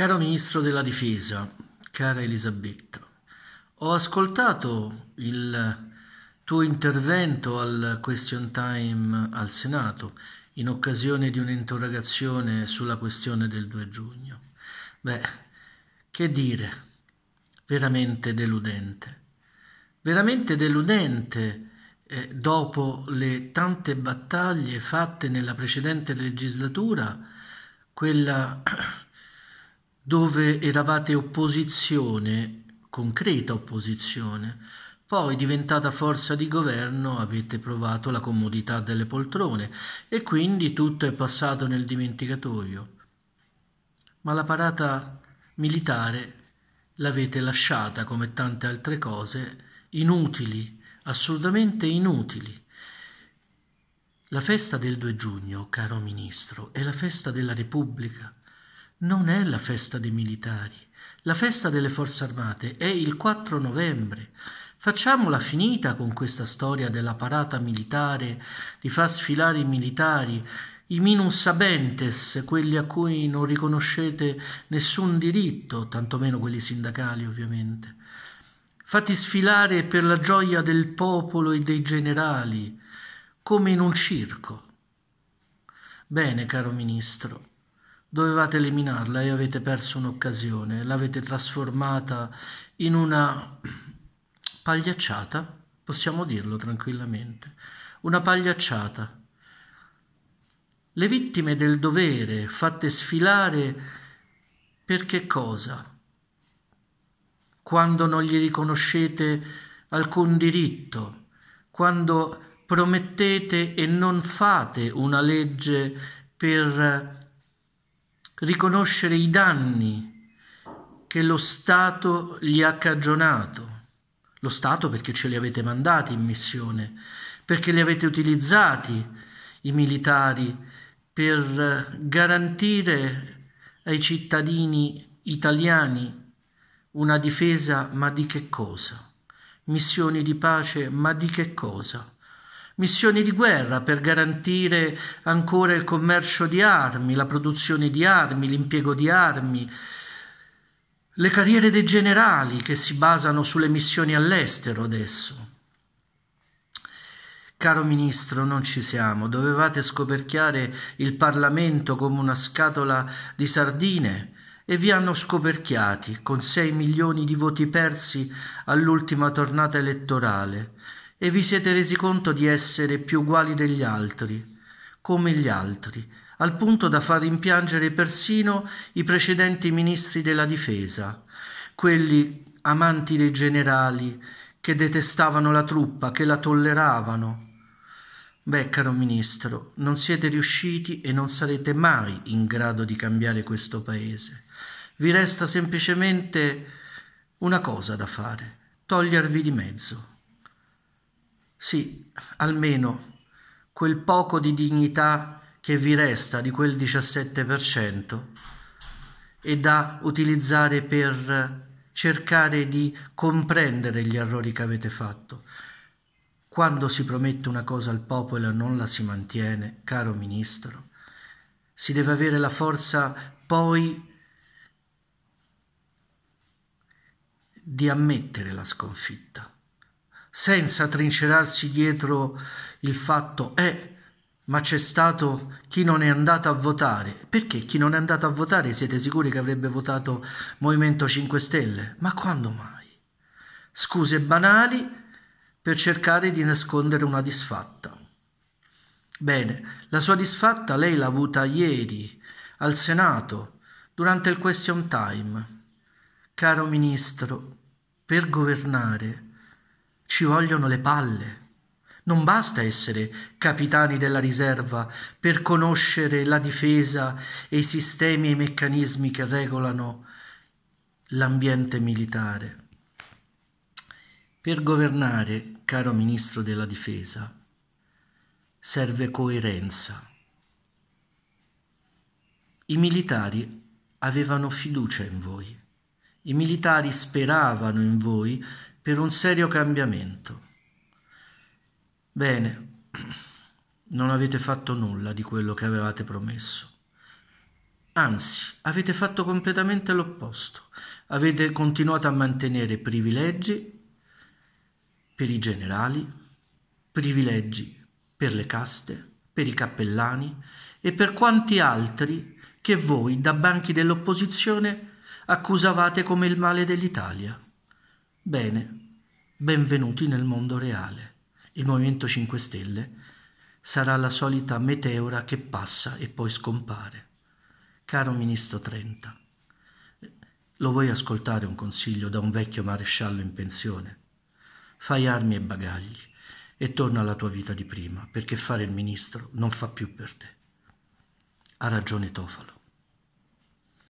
Caro Ministro della Difesa, cara Elisabetta, ho ascoltato il tuo intervento al question time al Senato in occasione di un'interrogazione sulla questione del 2 giugno. Beh, che dire, veramente deludente. Veramente deludente eh, dopo le tante battaglie fatte nella precedente legislatura, quella dove eravate opposizione, concreta opposizione, poi diventata forza di governo avete provato la comodità delle poltrone e quindi tutto è passato nel dimenticatoio. Ma la parata militare l'avete lasciata, come tante altre cose, inutili, assolutamente inutili. La festa del 2 giugno, caro Ministro, è la festa della Repubblica non è la festa dei militari. La festa delle forze armate è il 4 novembre. Facciamola finita con questa storia della parata militare, di far sfilare i militari, i minus abentes, quelli a cui non riconoscete nessun diritto, tantomeno quelli sindacali ovviamente. Fatti sfilare per la gioia del popolo e dei generali, come in un circo. Bene, caro ministro, Dovevate eliminarla e avete perso un'occasione, l'avete trasformata in una pagliacciata, possiamo dirlo tranquillamente, una pagliacciata. Le vittime del dovere fatte sfilare per che cosa? Quando non gli riconoscete alcun diritto, quando promettete e non fate una legge per riconoscere i danni che lo Stato gli ha cagionato. Lo Stato perché ce li avete mandati in missione, perché li avete utilizzati i militari per eh, garantire ai cittadini italiani una difesa, ma di che cosa? Missioni di pace, ma di che cosa? missioni di guerra per garantire ancora il commercio di armi, la produzione di armi, l'impiego di armi, le carriere dei generali che si basano sulle missioni all'estero adesso. Caro Ministro, non ci siamo, dovevate scoperchiare il Parlamento come una scatola di sardine e vi hanno scoperchiati con 6 milioni di voti persi all'ultima tornata elettorale e vi siete resi conto di essere più uguali degli altri, come gli altri, al punto da far rimpiangere persino i precedenti ministri della difesa, quelli amanti dei generali che detestavano la truppa, che la tolleravano. Beh, caro ministro, non siete riusciti e non sarete mai in grado di cambiare questo paese. Vi resta semplicemente una cosa da fare, togliervi di mezzo. Sì, almeno quel poco di dignità che vi resta di quel 17% è da utilizzare per cercare di comprendere gli errori che avete fatto. Quando si promette una cosa al popolo e non la si mantiene, caro ministro, si deve avere la forza poi di ammettere la sconfitta senza trincerarsi dietro il fatto eh, ma c'è stato chi non è andato a votare. Perché chi non è andato a votare siete sicuri che avrebbe votato Movimento 5 Stelle? Ma quando mai? Scuse banali per cercare di nascondere una disfatta. Bene, la sua disfatta lei l'ha avuta ieri al Senato durante il question time. Caro Ministro, per governare ci vogliono le palle. Non basta essere capitani della riserva per conoscere la difesa e i sistemi e i meccanismi che regolano l'ambiente militare. Per governare, caro Ministro della Difesa, serve coerenza. I militari avevano fiducia in voi, i militari speravano in voi per un serio cambiamento. Bene, non avete fatto nulla di quello che avevate promesso. Anzi, avete fatto completamente l'opposto. Avete continuato a mantenere privilegi per i generali, privilegi per le caste, per i cappellani e per quanti altri che voi, da banchi dell'opposizione, accusavate come il male dell'Italia. Bene, benvenuti nel mondo reale. Il Movimento 5 Stelle sarà la solita meteora che passa e poi scompare. Caro Ministro Trenta, lo vuoi ascoltare un consiglio da un vecchio maresciallo in pensione? Fai armi e bagagli e torna alla tua vita di prima, perché fare il ministro non fa più per te. Ha ragione Tofalo.